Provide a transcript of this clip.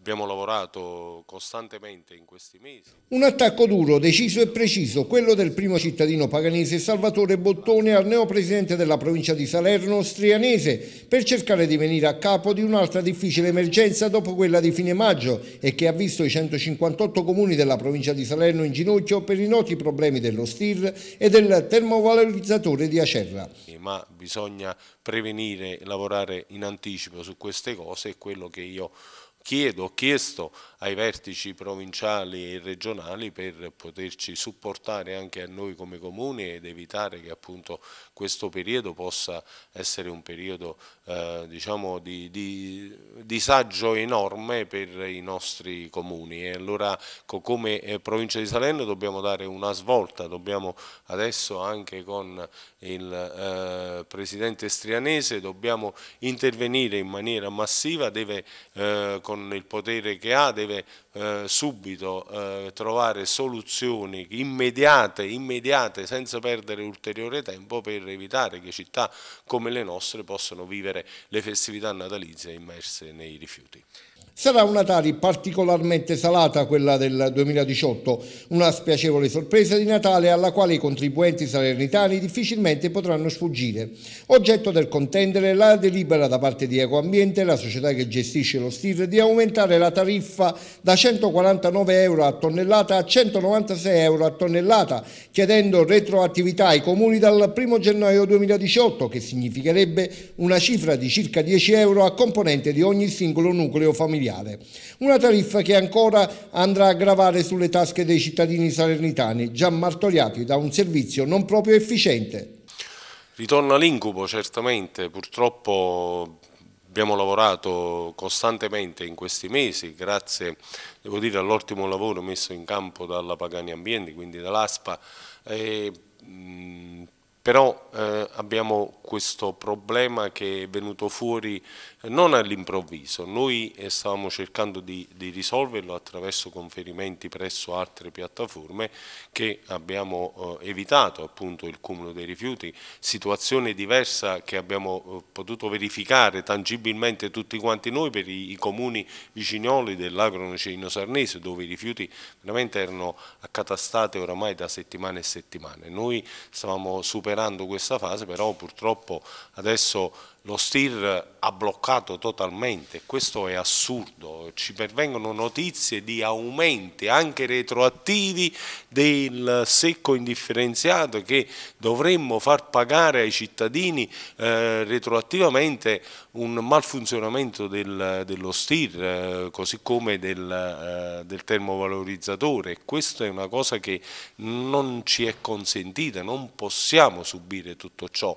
abbiamo lavorato costantemente in questi mesi. Un attacco duro, deciso e preciso, quello del primo cittadino paganese Salvatore Bottone al neopresidente della provincia di Salerno, Strianese, per cercare di venire a capo di un'altra difficile emergenza dopo quella di fine maggio e che ha visto i 158 comuni della provincia di Salerno in ginocchio per i noti problemi dello STIR e del termovalorizzatore di Acerra. Ma bisogna prevenire e lavorare in anticipo su queste cose, è quello che io chiedo, ho chiesto ai vertici provinciali e regionali per poterci supportare anche a noi come comuni ed evitare che appunto questo periodo possa essere un periodo eh, diciamo di, di, disagio enorme per i nostri comuni e allora come eh, provincia di Salerno dobbiamo dare una svolta, dobbiamo adesso anche con il eh, presidente strianese dobbiamo intervenire in maniera massiva, deve eh, con il potere che ha deve eh, subito eh, trovare soluzioni immediate, immediate, senza perdere ulteriore tempo per evitare che città come le nostre possano vivere le festività natalizie immerse nei rifiuti. Sarà una Natale particolarmente salata quella del 2018, una spiacevole sorpresa di Natale alla quale i contribuenti salernitani difficilmente potranno sfuggire. Oggetto del contendere la delibera da parte di Ecoambiente, la società che gestisce lo STIR di aumentare la tariffa da 149 euro a tonnellata a 196 euro a tonnellata, chiedendo retroattività ai comuni dal 1 gennaio 2018, che significherebbe una cifra di circa 10 euro a componente di ogni singolo nucleo familiare. Una tariffa che ancora andrà a gravare sulle tasche dei cittadini salernitani, già martoriati da un servizio non proprio efficiente. Ritorna l'incubo certamente, purtroppo abbiamo lavorato costantemente in questi mesi, grazie all'ottimo lavoro messo in campo dalla Pagani Ambienti, quindi dall'ASPA, e, mh, mm, però eh, abbiamo questo problema che è venuto fuori eh, non all'improvviso, noi eh, stavamo cercando di, di, risolverlo attraverso conferimenti presso altre piattaforme che abbiamo eh, evitato appunto il cumulo dei rifiuti, situazione diversa che abbiamo eh, potuto verificare tangibilmente tutti quanti noi per i, i comuni vicinoli dell'agronocino sarnese dove i rifiuti veramente erano accatastati oramai da settimane e settimane, noi stavamo superando superando questa fase, però purtroppo adesso lo STIR ha bloccato totalmente, questo è assurdo, ci pervengono notizie di aumenti anche retroattivi del secco indifferenziato che dovremmo far pagare ai cittadini eh, retroattivamente un malfunzionamento del, dello STIR eh, così come del, eh, del termovalorizzatore, questa è una cosa che non ci è consentita, non possiamo dobbiamo subire tutto ciò